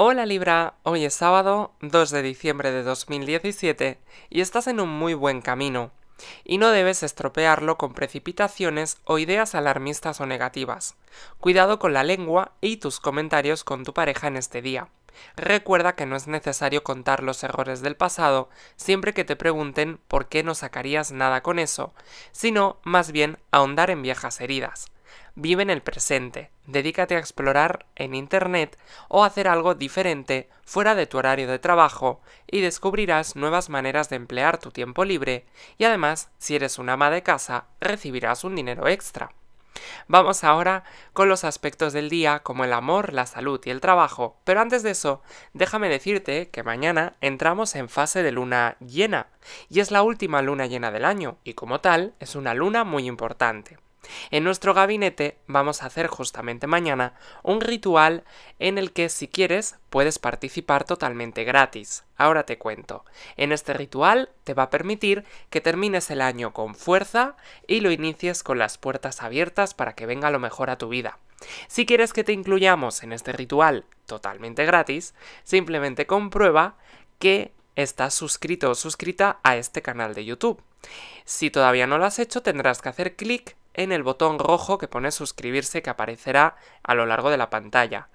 Hola Libra, hoy es sábado 2 de diciembre de 2017 y estás en un muy buen camino, y no debes estropearlo con precipitaciones o ideas alarmistas o negativas. Cuidado con la lengua y tus comentarios con tu pareja en este día. Recuerda que no es necesario contar los errores del pasado siempre que te pregunten por qué no sacarías nada con eso, sino más bien ahondar en viejas heridas. Vive en el presente, dedícate a explorar en Internet o hacer algo diferente fuera de tu horario de trabajo y descubrirás nuevas maneras de emplear tu tiempo libre y además, si eres una ama de casa, recibirás un dinero extra. Vamos ahora con los aspectos del día como el amor, la salud y el trabajo, pero antes de eso, déjame decirte que mañana entramos en fase de luna llena, y es la última luna llena del año, y como tal, es una luna muy importante. En nuestro gabinete vamos a hacer justamente mañana un ritual en el que si quieres puedes participar totalmente gratis. Ahora te cuento. En este ritual te va a permitir que termines el año con fuerza y lo inicies con las puertas abiertas para que venga lo mejor a tu vida. Si quieres que te incluyamos en este ritual totalmente gratis, simplemente comprueba que estás suscrito o suscrita a este canal de YouTube. Si todavía no lo has hecho, tendrás que hacer clic en el botón rojo que pone suscribirse que aparecerá a lo largo de la pantalla.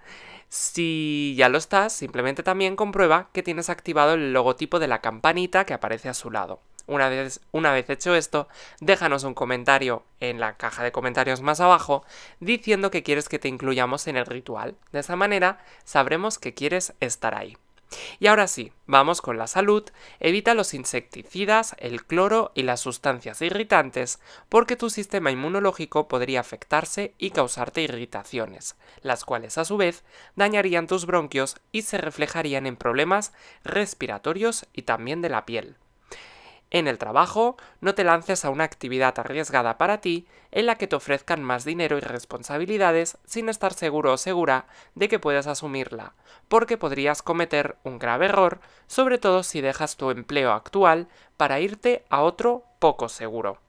Si ya lo estás, simplemente también comprueba que tienes activado el logotipo de la campanita que aparece a su lado. Una vez, una vez, hecho esto, déjanos un comentario en la caja de comentarios más abajo diciendo que quieres que te incluyamos en el ritual. De esa manera sabremos que quieres estar ahí. Y ahora sí, vamos con la salud, evita los insecticidas, el cloro y las sustancias irritantes, porque tu sistema inmunológico podría afectarse y causarte irritaciones, las cuales a su vez dañarían tus bronquios y se reflejarían en problemas respiratorios y también de la piel. En el trabajo, no te lances a una actividad arriesgada para ti en la que te ofrezcan más dinero y responsabilidades sin estar seguro o segura de que puedas asumirla, porque podrías cometer un grave error, sobre todo si dejas tu empleo actual para irte a otro poco seguro.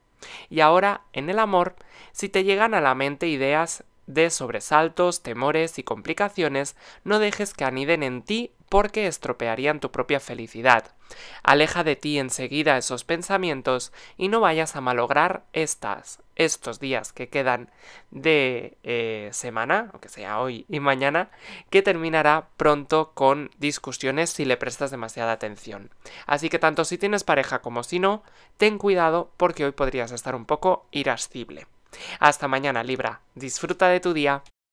Y ahora, en el amor, si te llegan a la mente ideas de sobresaltos, temores y complicaciones, no dejes que aniden en ti porque estropearían tu propia felicidad. Aleja de ti enseguida esos pensamientos y no vayas a malograr estas, estos días que quedan de eh, semana, que sea hoy y mañana, que terminará pronto con discusiones si le prestas demasiada atención. Así que tanto si tienes pareja como si no, ten cuidado porque hoy podrías estar un poco irascible. Hasta mañana, Libra. Disfruta de tu día.